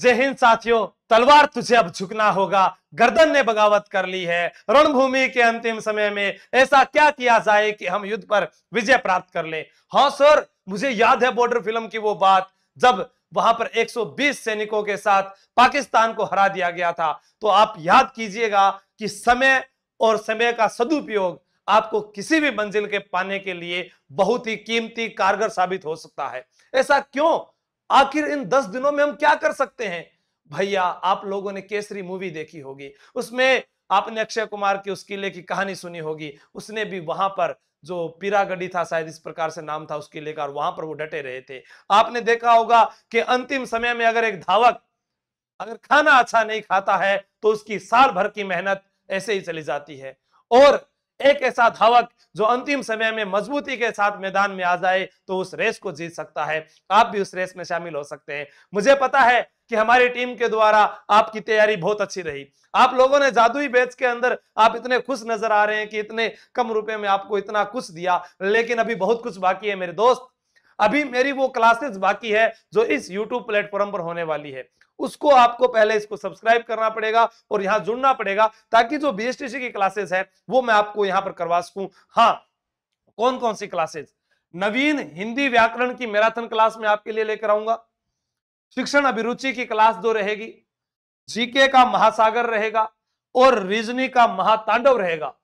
जय हिंद साथियों तलवार तुझे अब झुकना होगा गर्दन ने बगावत कर ली है रणभूमि के अंतिम समय में ऐसा क्या किया जाए कि हम युद्ध पर विजय प्राप्त कर ले हाँ सर मुझे याद है बॉर्डर फिल्म की वो बात जब वहां पर 120 सैनिकों के साथ पाकिस्तान को हरा दिया गया था तो आप याद कीजिएगा कि समय और समय का सदुपयोग आपको किसी भी मंजिल के पाने के लिए बहुत ही कीमती कारगर साबित हो सकता है ऐसा क्यों आखिर इन दस दिनों में हम क्या कर सकते हैं भैया आप लोगों ने केसरी मूवी देखी होगी उसमें आपने अक्षय कुमार की उस किले की कहानी सुनी होगी उसने भी वहां पर जो पीरागढ़ी था शायद इस प्रकार से नाम था उस किले का और वहां पर वो डटे रहे थे आपने देखा होगा कि अंतिम समय में अगर एक धावक अगर खाना अच्छा नहीं खाता है तो उसकी साल भर की मेहनत ऐसे ही चली जाती है और एक ऐसा धावक जो अंतिम समय में मजबूती के साथ मैदान में आ जाए तो उस रेस को जीत सकता है आप भी उस रेस में शामिल हो सकते हैं मुझे पता है कि हमारी टीम के द्वारा आपकी तैयारी बहुत अच्छी रही आप लोगों ने जादुई बैच के अंदर आप इतने खुश नजर आ रहे हैं कि इतने कम रुपए में आपको इतना कुछ दिया लेकिन अभी बहुत कुछ बाकी है मेरे दोस्त अभी मेरी वो क्लासेस बाकी है जो इस यूट्यूब प्लेटफॉर्म पर होने वाली है उसको आपको पहले इसको सब्सक्राइब करना पड़ेगा और यहां जुड़ना पड़ेगा ताकि जो बी की क्लासेस है वो मैं आपको यहाँ पर करवा सकूँ हाँ कौन कौन सी क्लासेस नवीन हिंदी व्याकरण की मैराथन क्लास में आपके लिए लेकर आऊंगा शिक्षण अभिरुचि की क्लास दो रहेगी जीके का महासागर रहेगा और रिजनी का महातांडव रहेगा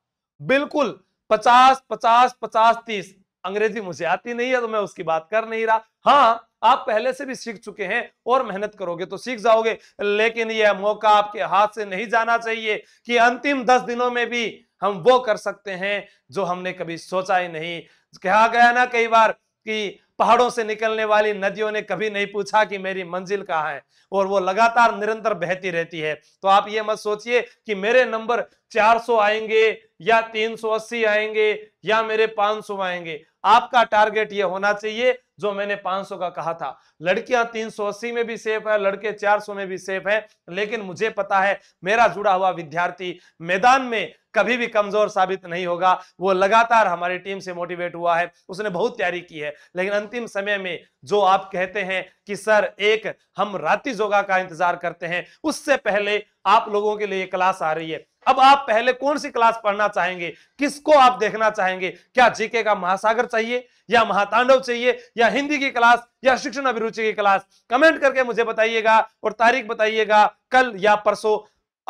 बिल्कुल पचास पचास पचास तीस अंग्रेजी मुझे आती नहीं है तो मैं उसकी बात कर नहीं रहा हाँ आप पहले से भी सीख चुके हैं और मेहनत करोगे तो सीख जाओगे लेकिन यह मौका आपके हाथ से नहीं जाना चाहिए कि अंतिम दस दिनों में भी हम वो कर सकते हैं जो हमने कभी सोचा ही नहीं कहा गया ना कई बार कि पहाड़ों से निकलने वाली नदियों ने कभी नहीं पूछा कि मेरी मंजिल कहाँ है और वो लगातार निरंतर बहती रहती है तो आप ये मत सोचिए कि मेरे नंबर 400 आएंगे या 380 आएंगे या मेरे 500 आएंगे आपका टारगेट ये होना चाहिए जो मैंने 500 का कहा था लड़कियां तीन में भी सेफ है लड़के 400 में भी सेफ है लेकिन मुझे पता है मेरा जुड़ा हुआ विद्यार्थी मैदान में कभी भी कमजोर साबित नहीं होगा वो लगातार हमारी टीम से मोटिवेट हुआ है उसने बहुत तैयारी की है लेकिन अंतिम समय में जो आप कहते हैं कि सर एक हम राति जोगा का इंतजार करते हैं उससे पहले आप लोगों के लिए क्लास आ रही है अब आप पहले कौन सी क्लास पढ़ना चाहेंगे किसको आप देखना चाहेंगे क्या जीके का महासागर चाहिए या महातांडव चाहिए या हिंदी की क्लास या शिक्षण अभिरुचि की क्लास कमेंट करके मुझे बताइएगा और तारीख बताइएगा कल या परसों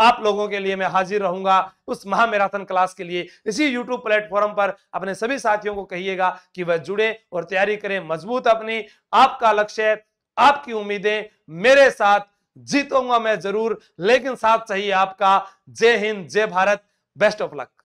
आप लोगों के लिए मैं हाजिर रहूंगा उस महामैराथन क्लास के लिए इसी यूट्यूब प्लेटफॉर्म पर अपने सभी साथियों को कहिएगा कि वह जुड़े और तैयारी करें मजबूत अपनी आपका लक्ष्य आपकी उम्मीदें मेरे साथ जीतूंगा मैं जरूर लेकिन साथ चाहिए आपका जय हिंद जय भारत बेस्ट ऑफ लक